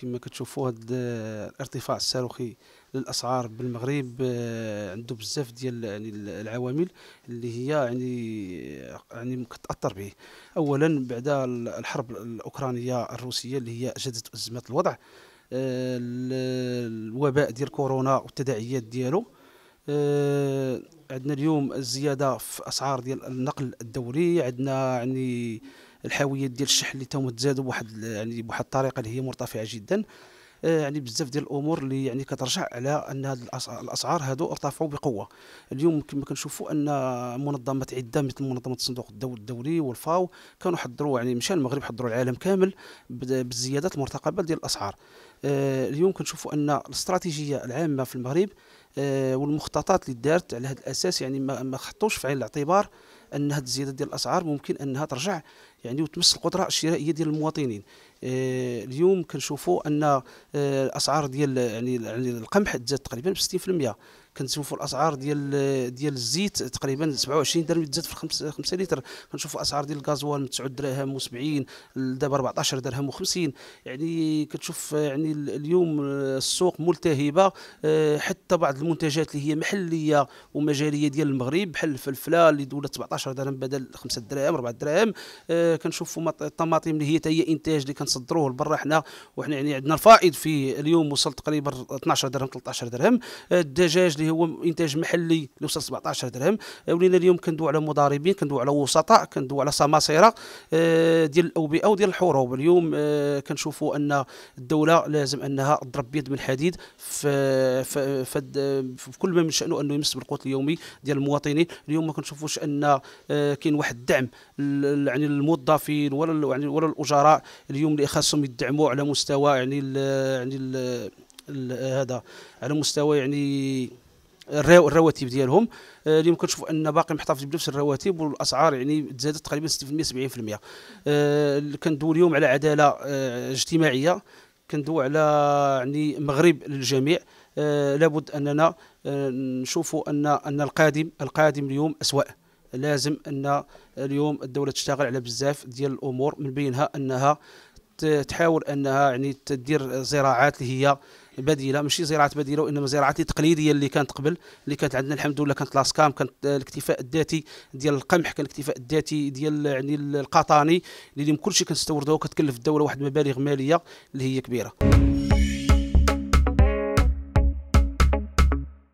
كما كتشوفوا هذا الارتفاع الصاروخي للاسعار بالمغرب آه، عنده بزاف ديال يعني العوامل اللي هي يعني يعني كتاثر به اولا بعد الحرب الاوكرانيه الروسيه اللي هي جدت ازمات الوضع آه، الوباء ديال كورونا والتداعيات ديالو آه، عندنا اليوم الزياده في اسعار ديال النقل الدولي عندنا يعني الحاويات ديال الشحن اللي تاهما تزادوا بواحد يعني بواحد الطريقه اللي هي مرتفعه جدا آه، يعني بزاف ديال الامور اللي يعني كترجع على ان هاد الاسعار هادو ارتفعوا بقوه اليوم كما كنشوفوا ان منظمات عده مثل منظمه الصندوق الدولي والفاو كانوا حضروا يعني مشى المغرب حضروا العالم كامل بالزيادات المرتقبه ديال الاسعار آه، اليوم كنشوفوا ان الاستراتيجيه العامه في المغرب آه، والمخططات اللي دارت على هذا الاساس يعني ما خطوش في عين الاعتبار ان هذه الزياده ديال الاسعار ممكن انها ترجع يعني وتمس القدره الشرائيه ديال المواطنين آه، اليوم كنشوفوا ان آه، الاسعار ديال يعني, يعني القمح تزاد تقريبا ب 60% كنشوفوا الاسعار ديال ديال الزيت تقريبا 27 درهم تزاد في 5 5 لتر كنشوفوا اسعار ديال الغازوال 9 دراهم و70 دابا 14 درهم و50 يعني كتشوف يعني اليوم آه، السوق ملتهبه حتى بعض المنتجات اللي هي محليه ومجاليه ديال المغرب بحال الفلفله اللي دولت 17 درهم بدل 5 دراهم 4 دراهم كنشوفوا الطماطم اللي هي تا هي انتاج اللي كنصدروه لبرا حنا وحنا يعني عندنا الفائض في اليوم وصل تقريبا 12 درهم 13 درهم الدجاج اللي هو انتاج محلي اللي وصل 17 درهم ولينا اليوم كندو على مضاربين كندو على وسطاء كندو على سماسره آه، ديال الاوبئه وديال الحروب اليوم آه، كنشوفوا ان الدوله لازم انها تضرب بيد من حديد في, في, في, كل ما من شانه انه يمس بالقوت اليومي ديال المواطنين اليوم ما كنشوفوش ان آه، كاين واحد الدعم يعني الموظفين ولا يعني ولا الاجراء اليوم اللي خاصهم يدعموا على مستوى يعني الـ يعني الـ هذا على مستوى يعني الرواتب ديالهم آه، اليوم كنشوف ان باقي محتفظ بنفس الرواتب والاسعار يعني تزادت تقريبا 60% 70% آه، كندوي اليوم على عداله آه، اجتماعيه كندوي على يعني مغرب للجميع لابد اننا نشوفوا ان ان القادم القادم اليوم اسوأ لازم ان اليوم الدوله تشتغل على بزاف ديال الامور من بينها انها تحاول انها يعني تدير زراعات اللي هي بديله ماشي زراعات بديله وانما زراعات تقليديه اللي كانت قبل اللي كانت عندنا الحمد لله كانت لاسكام كانت الاكتفاء الذاتي ديال القمح كان الاكتفاء الذاتي ديال يعني القطاني اللي كلشي كنستوردوه كتكلف الدوله واحد المبالغ ماليه اللي هي كبيره